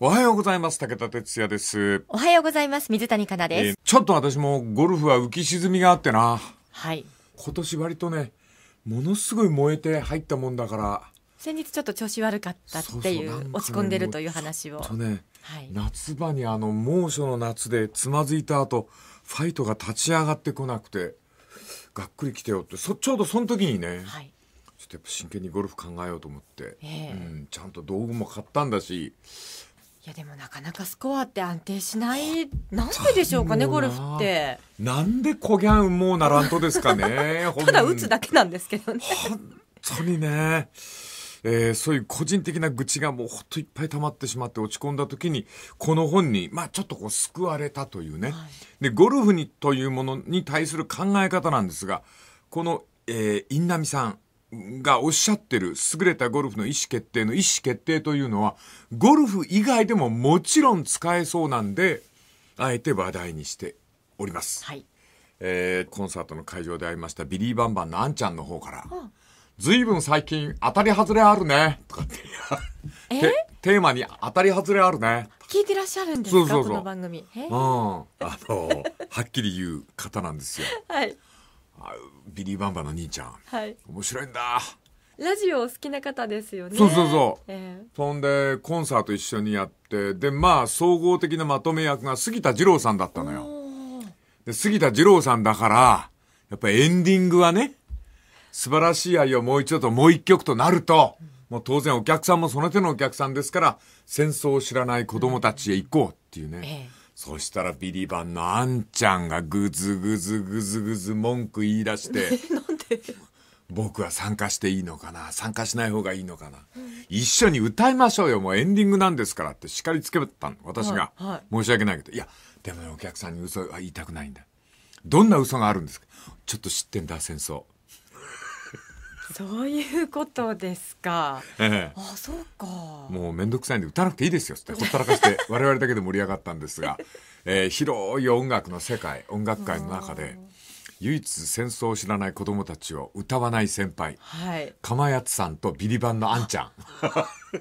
おはようございます。武田哲也です。おはようございます。水谷香奈です、えー、ちょっと私もゴルフは浮き沈みがあってな。はい。今年割とね、ものすごい燃えて入ったもんだから。先日ちょっと調子悪かったっていう、そうそうね、落ち込んでるという話を。とね、はい、夏場にあの猛暑の夏でつまずいた後、ファイトが立ち上がってこなくて、がっくり来てよって、そちょうどその時にね。はい。ちょっとやっぱ真剣にゴルフ考えようと思って、えー、うん、ちゃんと道具も買ったんだしやでもなかなかスコアって安定しないなんででしょうかねゴルフってなんでこぎゃんもうならんとですかね ただ打つだけなんですけどね本当にねえー、そういう個人的な愚痴がもうほんといっぱい溜まってしまって落ち込んだ時にこの本に、まあ、ちょっとこう救われたというね、はい、でゴルフにというものに対する考え方なんですがこの、えー、印南さんがおっしゃってる優れたゴルフの意思決定の意思決定というのは、ゴルフ以外でももちろん使えそうなんで、あえて話題にしております。はい。えー、コンサートの会場で会いましたビリー・バンバンのあんちゃんの方から、ずいぶん最近当たり外れあるね、とかって。えテーマに当たり外れあるね。聞いてらっしゃるんですかそうそうそうこの番組。うん。あの、はっきり言う方なんですよ。はい。ビリーバンバの兄ちゃん。はい。面白いんだ。ラジオ好きな方ですよね。そうそうそう。えー、そんで、コンサート一緒にやって、で、まあ、総合的なまとめ役が杉田二郎さんだったのよ。で杉田二郎さんだから、やっぱエンディングはね、素晴らしい愛をもう一度ともう一曲となると、もう当然お客さんもその手のお客さんですから、戦争を知らない子供たちへ行こうっていうね。ええそしたらビリバンのあんちゃんがぐずぐずぐずぐず文句言い出して 僕は参加していいのかな参加しない方がいいのかな、うん、一緒に歌いましょうよもうエンディングなんですからって叱りつけたの私が、はいはい、申し訳ないけどいやでもねお客さんに嘘は言いたくないんだどんな嘘があるんですかちょっと知ってんだ戦争そういうことですか。ええ、あそうか。もう面倒くさいんで打たなくていいですよってほったらかして 我々だけで盛り上がったんですが、えー、広い音楽の世界音楽界の中で。唯一戦争を知らない子供たちを歌わない先輩、はい、釜谷さんとビリバンのあんちゃん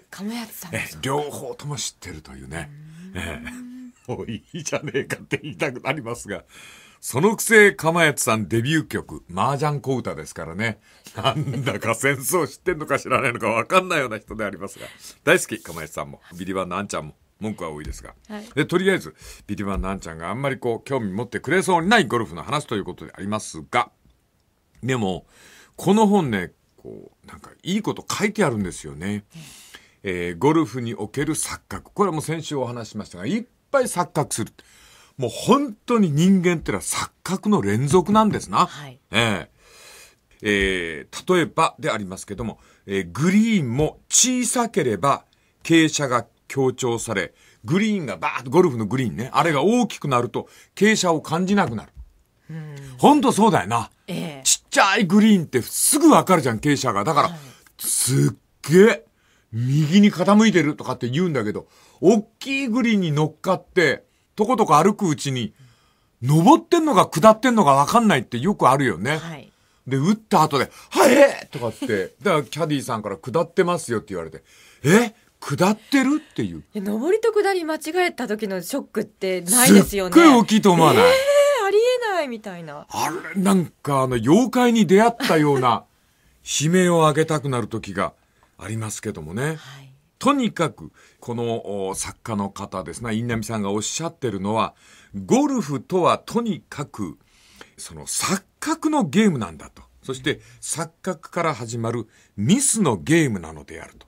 釜谷さん え両方とも知ってるというねうええ、もういいじゃねえかって言いたくなりますがそのくせ、かまやつさんデビュー曲、麻雀小唄ですからね。なんだか戦争知ってんのか知らないのかわかんないような人でありますが、大好き、かまやつさんも、ビリバンのあんちゃんも。文句は多いですが、はい、でとりあえずビリバンのあんちゃんがあんまりこう興味持ってくれそうにないゴルフの話ということでありますがでもこの本ねこうなんかいいこと書いてあるんですよね、えー、ゴルフにおける錯覚これはもう先週お話しましたがいっぱい錯覚するもう本当に人間ってのは錯覚の連続なんですな。はい、えー、えー、例えばでありますけども、えー、グリーンも小さければ傾斜が強調され、グリーンがバーッとゴルフのグリーンね、あれが大きくなると傾斜を感じなくなる。ほんとそうだよな、えー。ちっちゃいグリーンってすぐわかるじゃん、傾斜が。だから、はい、すっげえ、右に傾いてるとかって言うんだけど、大きいグリーンに乗っかって、とことこ歩くうちに、登ってんのか下ってんのか分かんないってよくあるよね。はい、で、打った後で、はえとかって、だからキャディーさんから下ってますよって言われて、え下ってるっていう。上りと下り間違えた時のショックってないですよね。すっごい大きいと思わない。えー、ありえないみたいな。あれ、なんかあの、妖怪に出会ったような、悲鳴を上げたくなる時がありますけどもね。はいとにかく、この作家の方ですイね、稲見さんがおっしゃってるのは、ゴルフとはとにかく、その錯覚のゲームなんだと。そして錯覚から始まるミスのゲームなのであると。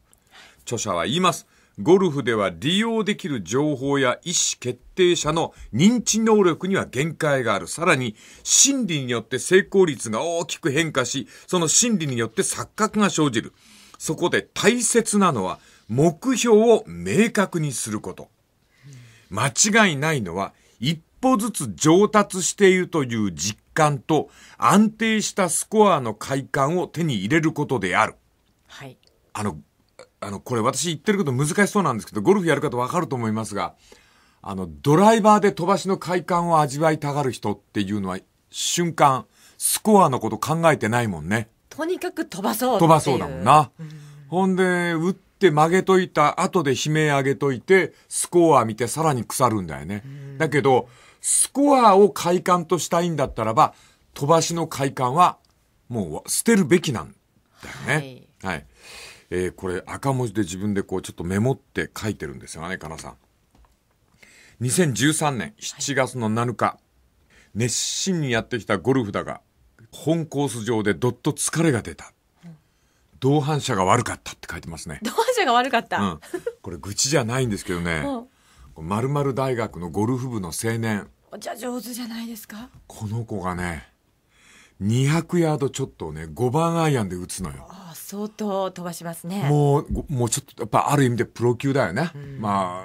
著者は言います。ゴルフでは利用できる情報や意思決定者の認知能力には限界がある。さらに、心理によって成功率が大きく変化し、その心理によって錯覚が生じる。そこで大切なのは、目標を明確にすること。間違いないのは、一歩ずつ上達しているという実感と安定したスコアの快感を手に入れることである。はい。あの、あの、これ私言ってること難しそうなんですけど、ゴルフやる方わかると思いますが、あの、ドライバーで飛ばしの快感を味わいたがる人っていうのは、瞬間、スコアのこと考えてないもんね。とにかく飛ばそう飛ばそうだもんな。うん、ほんで、打っって曲げといた後で悲鳴上げといて、スコア見てさらに腐るんだよね。だけど、スコアを快感としたいんだったらば、飛ばしの快感はもう捨てるべきなんだよね。はい、はいえー、これ赤文字で自分でこうちょっとメモって書いてるんですよね、かなさん。2013年7月の7日、はい、熱心にやってきたゴルフだが、本コース上でどっと疲れが出た。同伴者が悪かったって書いてますね。同伴者が悪かった、うん、これ愚痴じゃないんですけどね。まるまる大学のゴルフ部の青年。じゃ上手じゃないですか。この子がね、200ヤードちょっとをね、5番アイアンで打つのよ。ああ相当飛ばしますね。もう、もうちょっと、やっぱある意味でプロ級だよね。うん、ま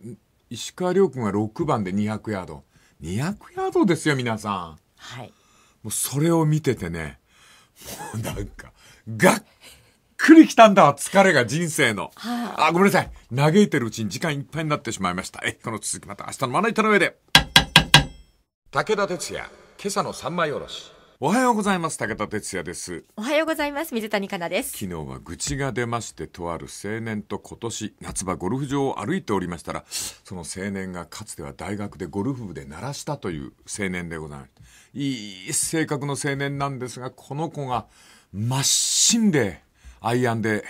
あ、石川遼君は6番で200ヤード。200ヤードですよ、皆さん。はい。もうそれを見ててね、もうなんか、がっくりきたんだ疲れが人生の。はあ、あ、ごめんなさい。嘆いてるうちに時間いっぱいになってしまいました。え、この続きまた明日のまな板の上で。武田鉄矢、今朝の三枚おろし。おはようございます武田哲也ですおはようございます水谷香奈です昨日は愚痴が出ましてとある青年と今年夏場ゴルフ場を歩いておりましたらその青年がかつては大学でゴルフ部で鳴らしたという青年でございますいい性格の青年なんですがこの子がマっしでアイアンで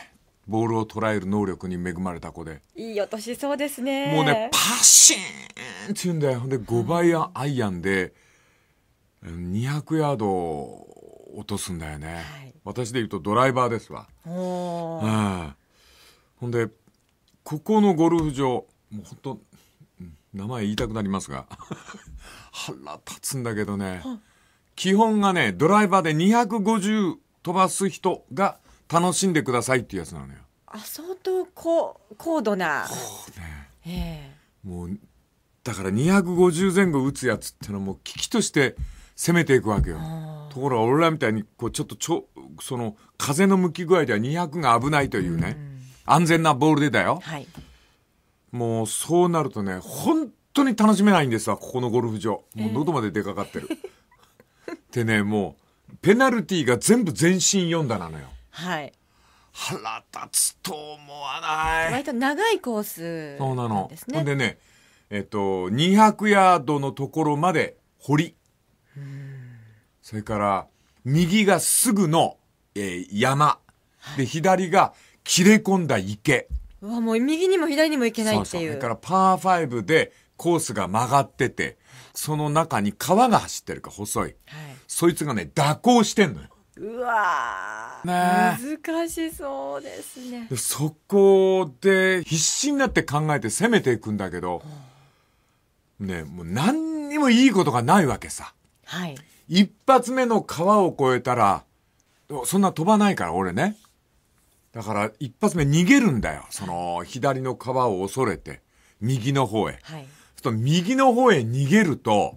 ボールを捉える能力に恵まれた子でいい音しそうですねもうねパシーンって言うんだよで5倍アイアンで200ヤード落とすんだよね、はい、私で言うとドライバーですわ、ほんでここのゴルフ場もう本当名前言いたくなりますが 腹立つんだけどね、基本がねドライバーで250飛ばす人が楽しんでくださいっていうやつなのよ。あ相当こ高度な。そうね。ええもうだから250前後打つやつってのはもう危機として攻めていくわけよ。ところが俺らみたいにこうちょっとちょその風の向き具合では200が危ないというね、うん、安全なボールでだよ。はい、もうそうなるとね本当に楽しめないんですわここのゴルフ場。もう喉まで出かかってる。えー、でねもうペナルティーが全部全身4打なのよ。はい腹立つと思わない割と長いコース、ね、そうなのほんでねえっと200ヤードのところまで堀それから右がすぐの、えー、山、はい、で左が切れ込んだ池うわもう右にも左にも行けないっていうそれからパー5でコースが曲がってて、その中に川が走ってるか細い。はい、そいつがね、蛇行してんのよ。うわね難しそうですね。そこで必死になって考えて攻めていくんだけど、ねもう何にもいいことがないわけさ。はい。一発目の川を越えたら、そんな飛ばないから俺ね。だから一発目逃げるんだよ。その左の川を恐れて、右の方へ。はいと右の方へ逃げると、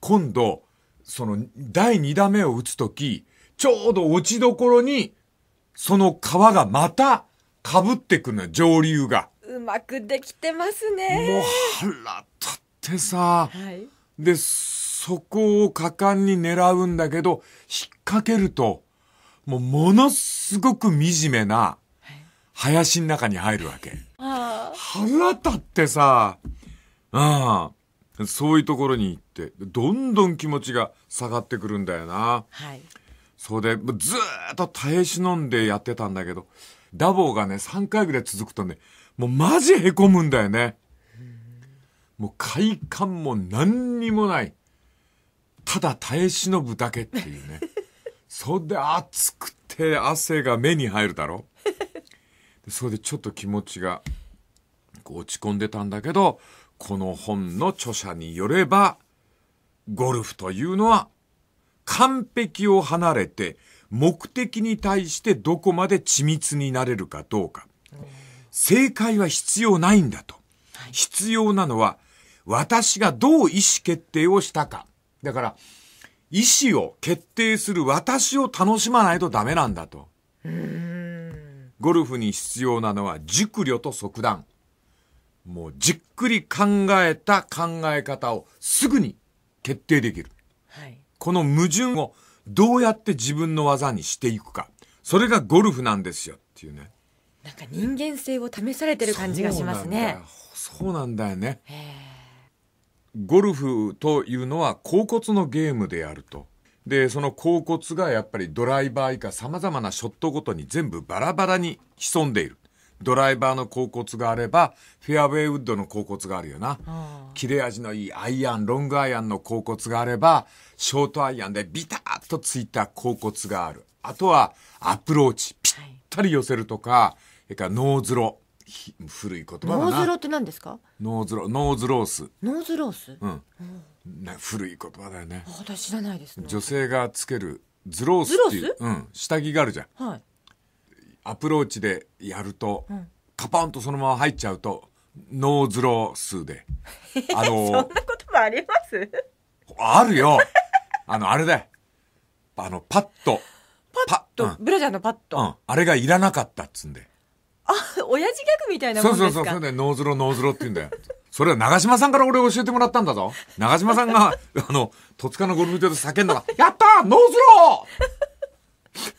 今度、その第2打目を打つとき、ちょうど落ちどころに、その川がまた被ってくるの上流が。うまくできてますね。もう腹立ってさ。はい、で、そこを果敢に狙うんだけど、引っ掛けると、もうものすごく惨めな林の中に入るわけ。はい、腹立ってさ。ああそういうところに行ってどんどん気持ちが下がってくるんだよな、はい、それでずっと耐え忍んでやってたんだけどダボーがね3回ぐらい続くとねもうマジへこむんだよねもう快感も何にもないただ耐え忍ぶだけっていうねそれで暑くて汗が目に入るだろそれでちょっと気持ちが落ち込んでたんだけどこの本の著者によれば、ゴルフというのは完璧を離れて目的に対してどこまで緻密になれるかどうか。正解は必要ないんだと。必要なのは私がどう意思決定をしたか。だから、意思を決定する私を楽しまないとダメなんだと。ゴルフに必要なのは熟慮と即断。もうじっくり考えた考え方をすぐに決定できる。はい、この矛盾をどうやって自分の技にしていくか。それがゴルフなんですよっていうね。なんか人間性を試されてる感じがしますね。そうなんだよね。ゴルフというのは甲骨のゲームであると。で、その甲骨がやっぱりドライバー以下様々なショットごとに全部バラバラに潜んでいる。ドライバーの甲骨があればフェアウェイウッドの甲骨があるよな切れ味のいいアイアンロングアイアンの甲骨があればショートアイアンでビタッとついた甲骨があるあとはアプローチぴったり寄せるとかそれからノーズロ古い言葉ノーズロって何ですかノーズロノーズロースノーズロースうん、古い言葉だよね私知らないです、ね、女性がつけるズロースっていう、うん、下着があるじゃん、はい、アプローチでやると、うん、カパンとそのまま入っちゃうとノーズロー数で。あのー、そんなこともありますあるよ。あの、あれだよ。あの、パッと。パッと、うん、ブラジャーのパッと、うん。あれがいらなかったっつんで。あ、親父ギャグみたいなもんですかそうそうそう。そうでノーズロー、ノーズローって言うんだよ。それは長島さんから俺教えてもらったんだぞ。長島さんが、あの、戸塚のゴルフ場で叫んだら、やったーノーズロー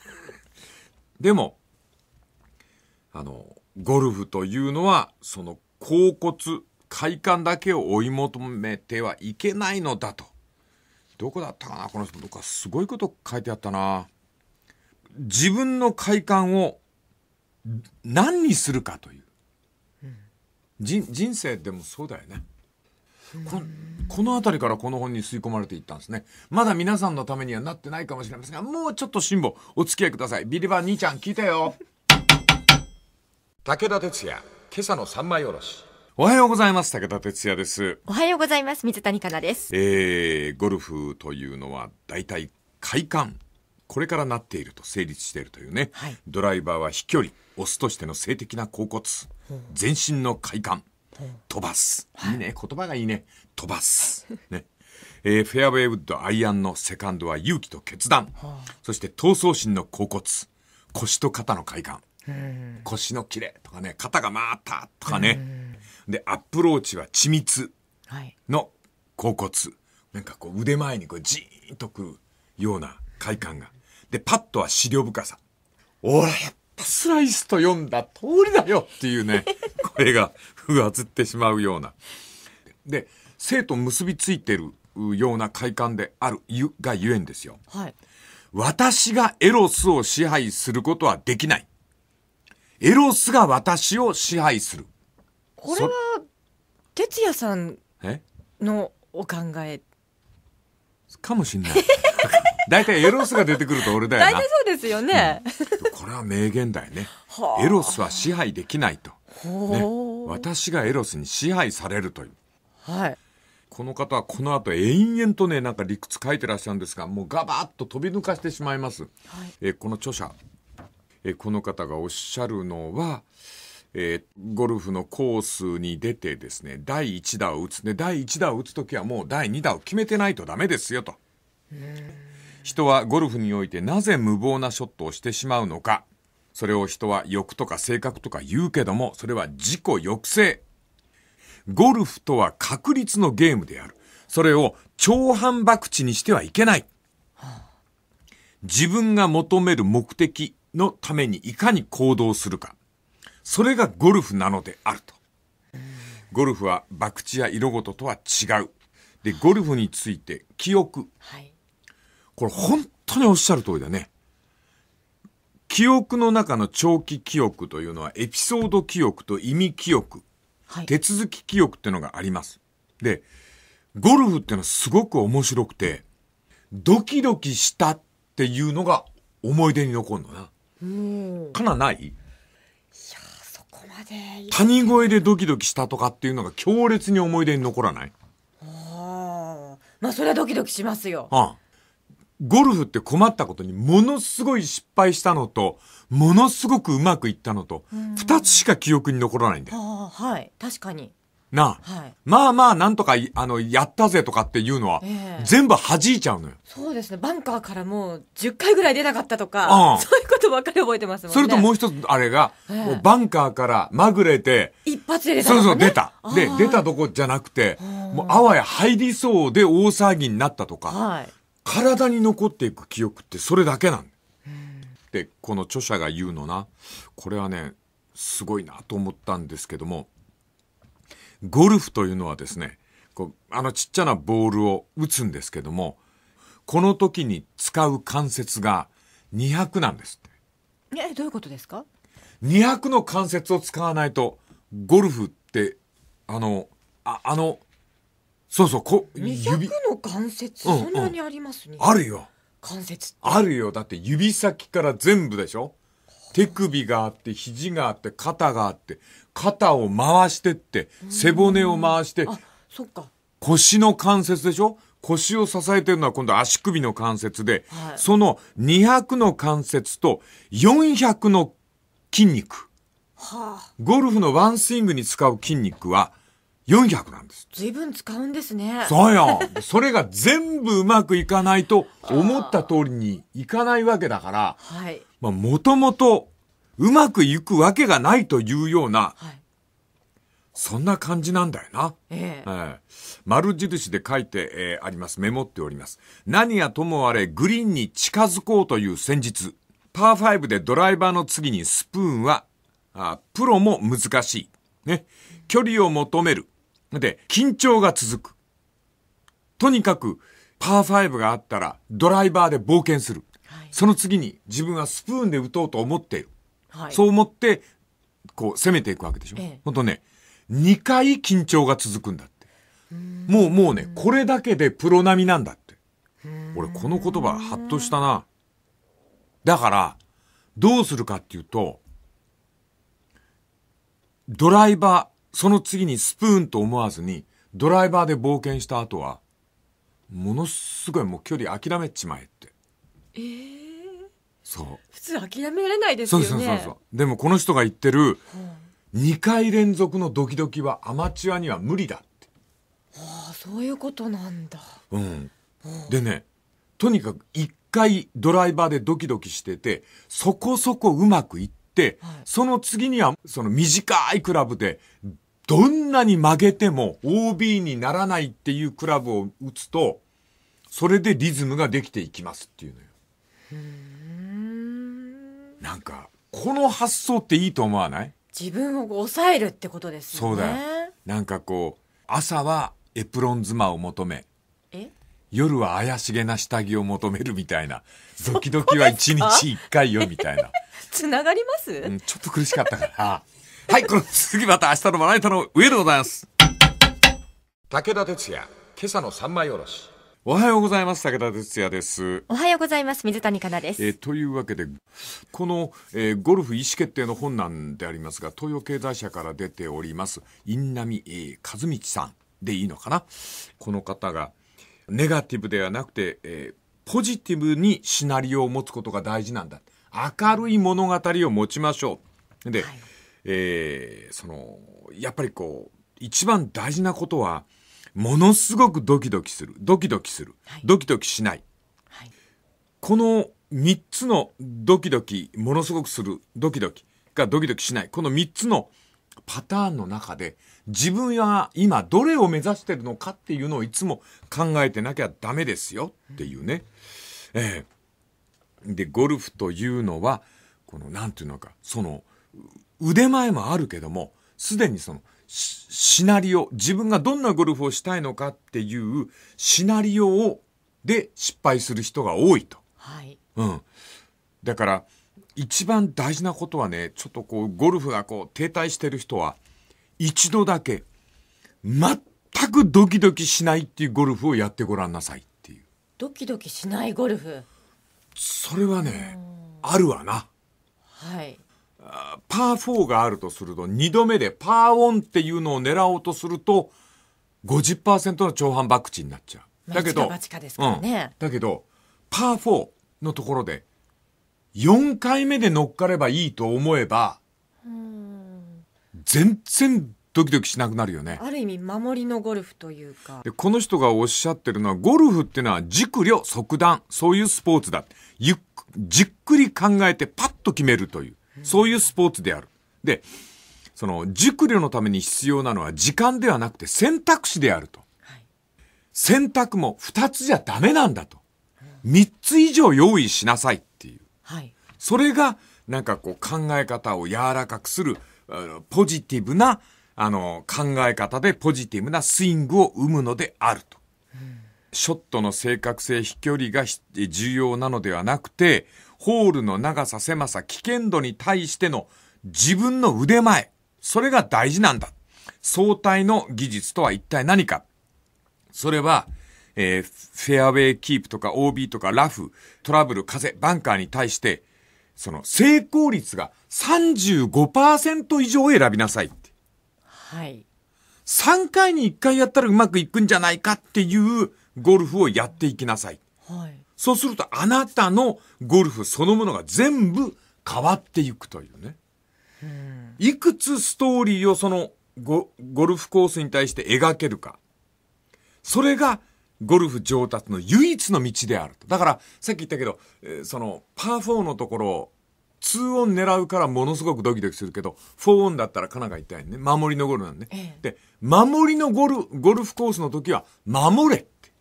でも、あの、ゴルフというのは、その、甲骨、快感だけを追い求めてはいけないのだと。どこだったかなこの人、どっかすごいこと書いてあったな。自分の快感を何にするかという。人人生でもそうだよね。ここの辺りからこの本に吸い込まれていったんですね。まだ皆さんのためにはなってないかもしれませんが、もうちょっと辛抱、お付き合いください。ビリバン兄ちゃん聞いてよ。武田鉄矢今朝の三枚おろしおはようございます武田鉄矢ですおはようございます水谷香奈ですえー、ゴルフというのは大体快感これからなっていると成立しているというね、はい、ドライバーは飛距離オスとしての性的な甲骨、うん、全身の快感、うん、飛ばす、はい、いいね言葉がいいね飛ばすねえー、フェアウェイウッドアイアンのセカンドは勇気と決断、はあ、そして闘争心の甲骨腰と肩の快感腰のキレとかね、肩が回ったとかね。で、アップローチは緻密の甲骨。なんかこう腕前にこうじーンとくるような快感が。で、パッとは資料深さ。おら、やっぱスライスと読んだ通りだよっていうね、こ れがふわつってしまうような。で、生と結びついてるような快感であるゆがゆえんですよ。私がエロスを支配することはできない。エロスが私を支配する。これは、哲也さんのお考え。かもしんない。大体エロスが出てくると俺だよな。大体そうですよね、うん、これは名言だよね。エロスは支配できないと、ね。私がエロスに支配されるという。はい。この方はこの後延々とねなんか理屈書いてらっしゃるんですがもうガバッと飛び抜かしてしまいます、はい、えこの著者えこの方がおっしゃるのは、えー、ゴルフのコースに出てですね第1打を打つで第1打を打つ時はもう第2打を決めてないとダメですよと人はゴルフにおいてなぜ無謀なショットをしてしまうのかそれを人は欲とか性格とか言うけどもそれは自己抑制ゴルフとは確率のゲームであるそれを長反博打にしてはいけない自分が求める目的のためにいかに行動するか。それがゴルフなのであると。ゴルフは博打や色ごととは違う。で、ゴルフについて記憶。はい、これ本当におっしゃる通りだね。記憶の中の長期記憶というのはエピソード記憶と意味記憶、はい、手続き記憶っていうのがあります。で、ゴルフっていうのはすごく面白くて、ドキドキしたっていうのが思い出に残るのな。かなないいやそこまで谷越えでドキドキしたとかっていうのが強烈に思い出に残らないああまあそれはドキドキしますよ。ああゴルフって困ったことにものすごい失敗したのと、ものすごくうまくいったのと、二つしか記憶に残らないんだよ。はい、確かに。なあ、はい、まあまあなんとか、あの、やったぜとかっていうのは、全部弾いちゃうのよ。そうですね。バンカーからもう10回ぐらい出なかったとか、うん、そういうことばっかり覚えてますもんね。それともう一つ、あれが、えー、バンカーからまぐれて、一発で出た、ね、そうそう、出た。で、出たとこじゃなくて、もうあわや入りそうで大騒ぎになったとか、はい、体に残っていく記憶ってそれだけなんで、この著者が言うのな、これはね、すごいなと思ったんですけども、ゴルフというのはですね、こうあのちっちゃなボールを打つんですけども、この時に使う関節が200なんですって。え、どういうことですか ?200 の関節を使わないと、ゴルフって、あの、ああの、そうそう、こ200の関節、そんなにありますね、うんうん、あるよ。関節あるよ。だって指先から全部でしょ手首があって、肘があって、肩があって、肩を回してって、背骨を回して、そっか。腰の関節でしょ腰を支えてるのは今度足首の関節で、はい、その200の関節と400の筋肉。はあ、ゴルフのワンスイングに使う筋肉は400なんです。随分使うんですね。そうよ。それが全部うまくいかないと思った通りにいかないわけだから、はい、まあ、もともとうまくいくわけがないというような、はい、そんな感じなんだよな。ええ丸印で書いて、えー、あります。メモっております。何やともあれ、グリーンに近づこうという戦術。パー5でドライバーの次にスプーンは、あプロも難しい。ね。距離を求める。で、緊張が続く。とにかく、パー5があったら、ドライバーで冒険する。その次に自分はスプーンで打とうと思っている。はい、そう思って、こう攻めていくわけでしょ。ええ、本当ね、2回緊張が続くんだって。もうもうね、これだけでプロ並みなんだって。俺この言葉はっとしたな。だから、どうするかっていうと、ドライバー、その次にスプーンと思わずに、ドライバーで冒険した後は、ものすごいもう距離諦めちまえって。えー普通諦めれないですよねそうそうそうでもこの人が言ってる2回連続のドキドキはアマチュアには無理だってああそういうことなんだうんでねとにかく1回ドライバーでドキドキしててそこそこうまくいって、はい、その次にはその短いクラブでどんなに曲げても OB にならないっていうクラブを打つと、それでリズムができていきますっていうのよ。なんかこの発想っていいと思わない自分を抑えるってことですよねそうだよなんかこう朝はエプロン妻を求め夜は怪しげな下着を求めるみたいな ドキドキは一日一回よみたいなつな がります、うん、ちょっと苦しかったからはいこの次また明日のまな板の上でございます武田鉄矢今朝の三枚おろしおはようございます武田哲也ですおはようございます水谷香奈ですえーというわけでこの、えーゴルフ意思決定の本なんでありますが東洋経済社から出ております印南、えー和道さんでいいのかなこの方がネガティブではなくて、えーポジティブにシナリオを持つことが大事なんだ明るい物語を持ちましょうで、はいえーそのやっぱりこう一番大事なことはものすごくドキドキするドキドキする、はい、ドキドキしない、はい、この3つのドキドキものすごくするドキドキがドキドキしないこの3つのパターンの中で自分は今どれを目指してるのかっていうのをいつも考えてなきゃダメですよっていうね。うん、えー、でゴルフというのはこの何て言うのかその腕前もあるけどもすでにそのシナリオ、自分がどんなゴルフをしたいのかっていうシナリオをで失敗する人が多いと。はい。うん。だから、一番大事なことはね、ちょっとこう、ゴルフがこう、停滞してる人は、一度だけ、全くドキドキしないっていうゴルフをやってごらんなさいっていう。ドキドキしないゴルフそれはね、あるわな。はい。パー4があるとすると、2度目でパー1っていうのを狙おうとすると、50%の長反バクチになっちゃう。だけど、バチバチねうん、だけど、パー4のところで、4回目で乗っかればいいと思えば、全然ドキドキしなくなるよね。ある意味、守りのゴルフというか。で、この人がおっしゃってるのは、ゴルフっていうのは熟慮、即断、そういうスポーツだ。ゆっ、じっくり考えてパッと決めるという。そういうスポーツである。で、その熟慮のために必要なのは時間ではなくて選択肢であると。はい、選択も2つじゃダメなんだと。3つ以上用意しなさいっていう。はい、それがなんかこう考え方を柔らかくする、ポジティブなあの考え方でポジティブなスイングを生むのであると。ショットの正確性、飛距離が重要なのではなくて、ホールの長さ、狭さ、危険度に対しての自分の腕前。それが大事なんだ。相対の技術とは一体何か。それは、えー、フェアウェイキープとか OB とかラフ、トラブル、風、バンカーに対して、その成功率が35%以上を選びなさいはい。3回に1回やったらうまくいくんじゃないかっていうゴルフをやっていきなさい。はい。そうするとあなたのゴルフそのものが全部変わっていくというね。いくつストーリーをそのゴルフコースに対して描けるか。それがゴルフ上達の唯一の道であると。だからさっき言ったけど、えー、そのパー4のところ2オン狙うからものすごくドキドキするけど、4オンだったらカナが痛ったね。守りのゴルフなんで、ねええ、で、守りのゴルゴルフコースの時は守れって。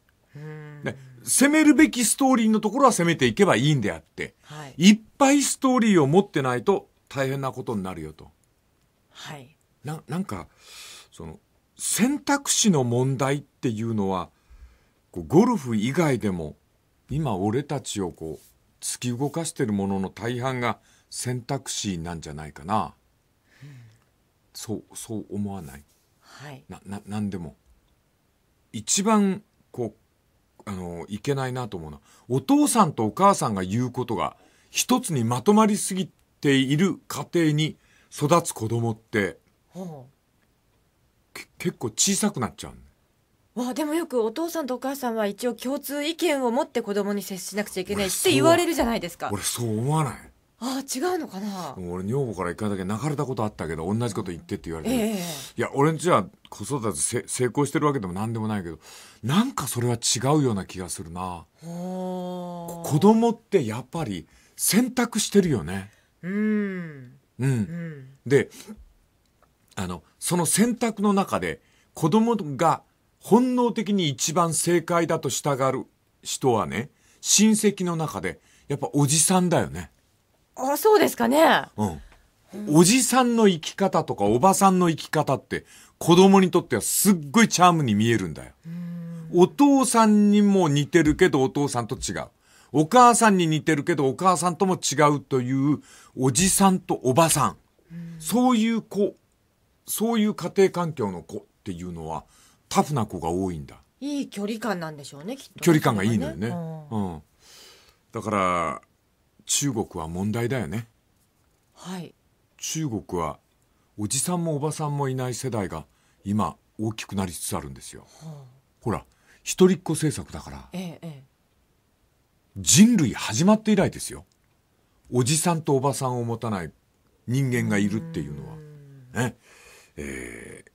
ね、攻めるべきストーリーのところは攻めていけばいいんであって、はい、いっぱいストーリーを持ってないと大変なことになるよと。はい、ななんかその選択肢の問題っていうのはゴルフ以外でも今俺たちをこう突き動かしてるものの大半が選択肢なんじゃないかな、うん、そうそう思わない、はい、なな何でも一番こうあの、いけないなと思うのは、お父さんとお母さんが言うことが、一つにまとまりすぎている家庭に育つ子供って、結構小さくなっちゃうまあでもよくお父さんとお母さんは一応共通意見を持って子供に接しなくちゃいけないって言われるじゃないですか。俺そう思わない。あ違うのかな俺女房から一回だけ泣かれたことあったけど同じこと言ってって言われて、えいや俺んちは子育て成功してるわけでも何でもないけどなんかそれは違うような気がするな子供ってやっぱり選択してるよねうん、うん、うん、であのその選択の中で子供が本能的に一番正解だと従う人はね親戚の中でやっぱおじさんだよねあそうですかね。うんおじさんの生き方とかおばさんの生き方って子供にとってはすっごいチャームに見えるんだよ。お父さんにも似てるけどお父さんと違う。お母さんに似てるけどお母さんとも違うというおじさんとおばさん。そういう子、そういう家庭環境の子っていうのはタフな子が多いんだ。いい距離感なんでしょうね、きっと、ね、距離感がいいのよね。うん、だから、中国は問題だよねはい中国はおじさんもおばさんもいない世代が今大きくなりつつあるんですよ、はあ、ほら一人っ子政策だから、ええ、人類始まって以来ですよおじさんとおばさんを持たない人間がいるっていうのはねえー、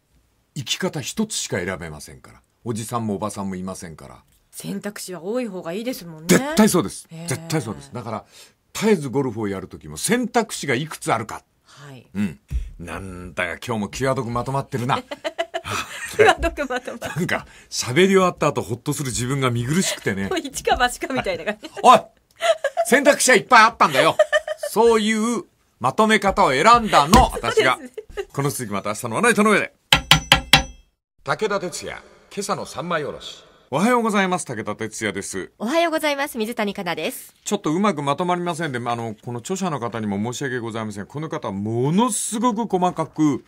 生き方一つしか選べませんからおじさんもおばさんもいませんから選択肢は多い方がいいですもんね絶対そうです、えー、絶対そうですだから絶えずゴルフをやる時も選択肢がいくつあるか。はい。うん。なんだか今日も際どくまとまってるな。際どくまとまってなんか、喋り終わった後ほっとする自分が見苦しくてね。一か八かみたいな感じ。おい選択肢はいっぱいあったんだよ。そういうまとめ方を選んだの、私が。この続きまた明日の話題との上で。武田鉄矢、今朝の三枚おろし。おはようございます武田哲也ですおはようございます水谷香奈ですちょっとうまくまとまりませんであのこの著者の方にも申し訳ございませんこの方ものすごく細かく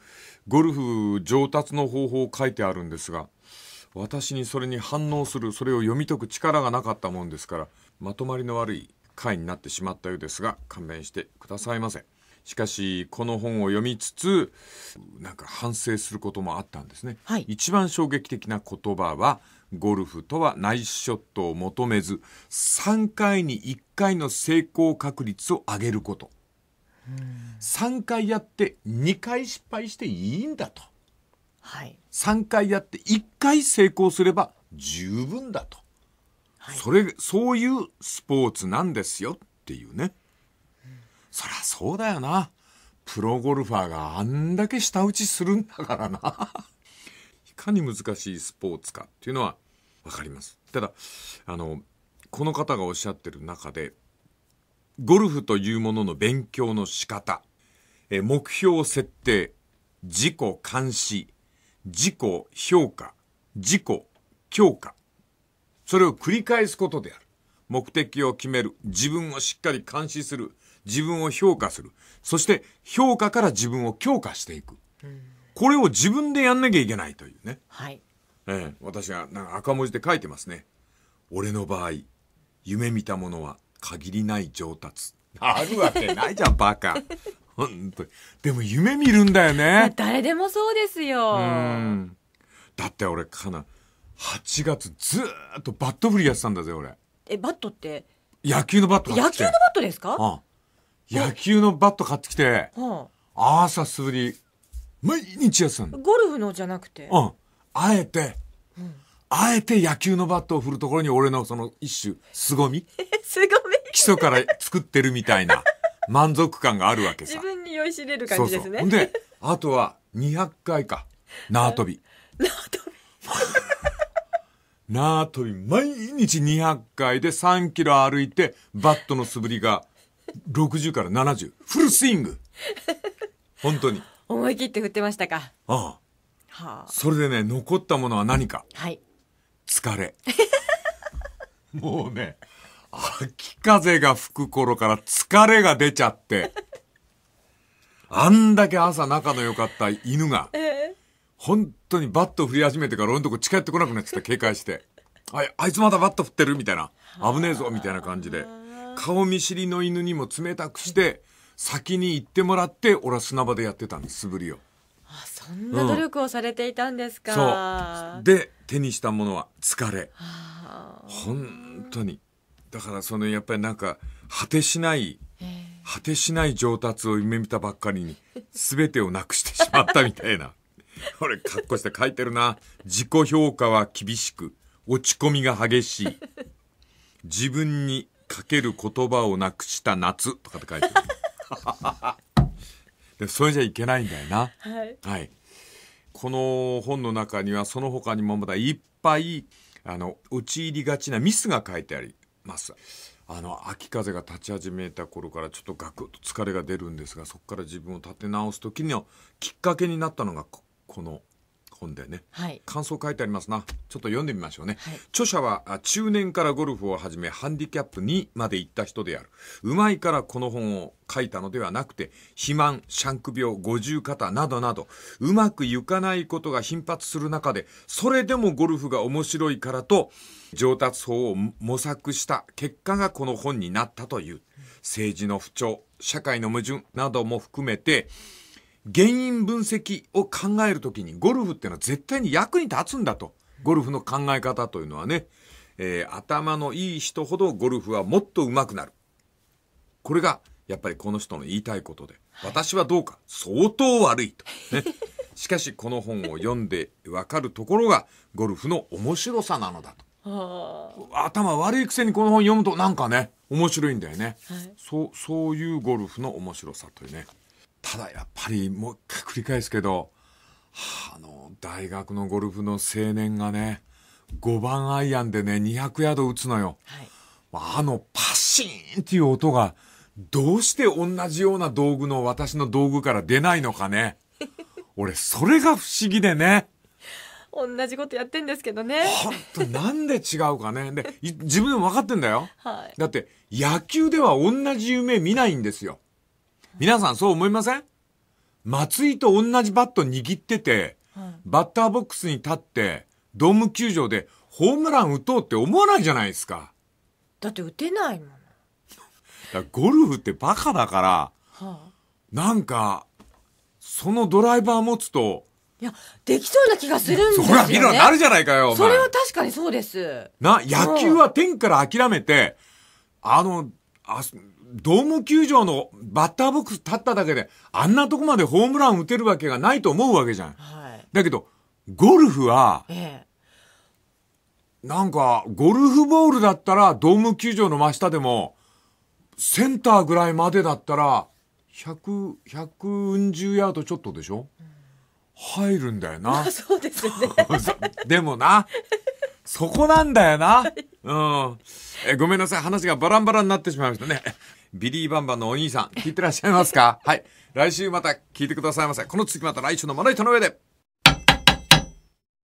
ゴルフ上達の方法を書いてあるんですが私にそれに反応するそれを読み解く力がなかったもんですからまとまりの悪い回になってしまったようですが勘弁してくださいませしかしこの本を読みつつなんか反省することもあったんですね、はい、一番衝撃的な言葉はゴルフとはナイスショットを求めず、3回に1回の成功確率を上げること。3回やって2回失敗していいんだと。はい、3回やって1回成功すれば十分だと。はい、それ、そういうスポーツなんですよっていうね。うん、そりゃそうだよな。プロゴルファーがあんだけ舌打ちするんだからな。いかに難しいスポーツかっていうのはわかります。ただ、あの、この方がおっしゃってる中で、ゴルフというものの勉強の仕方、え目標設定、自己監視、自己評価、自己強化。それを繰り返すことである。目的を決める。自分をしっかり監視する。自分を評価する。そして評価から自分を強化していく。これを自分でやんなきゃいけないというね。はい。ええ、私が赤文字で書いてますね。俺の場合、夢見たものは限りない上達。あるわけないじゃん、バカ。本当でも夢見るんだよね。誰でもそうですよ。だって俺、かな、8月ずっとバット振りやってたんだぜ、俺。え、バットって野球のバット野球のバットですか、ああ野球のバット買ってきて、あ、朝すぶり、毎日やってたんだ。ゴルフのじゃなくて。うん。あえて、あえて野球のバットを振るところに俺のその一種、凄み 凄み基礎から作ってるみたいな満足感があるわけさ。自分に酔いしれる感じですね。そうそうで、あとは200回か。縄跳び。縄跳び縄跳び、毎日200回で3キロ歩いて、バットの素振りが60から70。フルスイング。本当に。思い切って振ってましたか。ああ。はあ、それでね残ったものは何か、はい、疲れ もうね秋風が吹く頃から疲れが出ちゃってあんだけ朝仲の良かった犬が、えー、本当にバット振り始めてから俺のとこ近寄ってこなくなっちゃった警戒して「ああいつまだバット振ってる」みたいな「危ねえぞ」みたいな感じで顔見知りの犬にも冷たくして先に行ってもらって俺は砂場でやってたんです素振りを。そんな努力をされていたんですか、うん、で手にしたものは疲れ本当にだからそのやっぱりなんか果てしない果てしない上達を夢見たばっかりに全てをなくしてしまったみたいな俺 かっこして書いてるな自己評価は厳しく落ち込みが激しい自分にかける言葉をなくした夏とかって書いてる それじゃいけないんだよな。はい、はい、この本の中にはその他にもまだいっぱいあのち入りがちなミスが書いてあります。あの秋風が立ち始めた頃からちょっとガクッと疲れが出るんですがそこから自分を立て直す時のきっかけになったのがこの本でね、はい、感想書いてありますなちょっと読んでみましょうね、はい、著者は中年からゴルフを始めハンディキャップ2まで行った人であるうまいからこの本を書いたのではなくて肥満シャンク病五十肩などなどうまくいかないことが頻発する中でそれでもゴルフが面白いからと上達法を模索した結果がこの本になったという政治の不調社会の矛盾なども含めて原因分析を考えるときにゴルフっていうのは絶対に役に立つんだと。ゴルフの考え方というのはね、えー、頭のいい人ほどゴルフはもっと上手くなる。これがやっぱりこの人の言いたいことで、私はどうか相当悪いと。ね、しかしこの本を読んでわかるところがゴルフの面白さなのだと。頭悪いくせにこの本読むとなんかね面白いんだよね、はい、そうそういうゴルフの面白さというね。ただやっぱりもう一回繰り返すけど、あの、大学のゴルフの青年がね、5番アイアンでね、200ヤード打つのよ。はい、あのパシーンっていう音が、どうして同じような道具の私の道具から出ないのかね。俺、それが不思議でね。同じことやってんですけどね。本当なんで違うかね。で、自分でも分かってんだよ。はい、だって、野球では同じ夢見ないんですよ。皆さんそう思いません松井と同じバット握ってて、バッターボックスに立って、ドーム球場でホームラン打とうって思わないじゃないですか。だって打てないもん。だゴルフってバカだから、なんか、そのドライバー持つと、いや、できそうな気がするんですよ、ね。そら、見ろ、なるじゃないかよ、それは確かにそうです。な、野球は天から諦めて、あの、あドーム球場のバッターボックス立っただけで、あんなとこまでホームラン打てるわけがないと思うわけじゃん。はい、だけど、ゴルフは、ええ、なんか、ゴルフボールだったら、ドーム球場の真下でも、センターぐらいまでだったら、100、1 1 0ヤードちょっとでしょ、うん、入るんだよな。まあ、そうですね。でもな、そこなんだよな。うん。え、ごめんなさい。話がバランバラになってしまいましたね。ビリーバンバンのお兄さん、聞いてらっしゃいますかはい。来週また聞いてくださいませ。この続きまた来週のまな板の上で。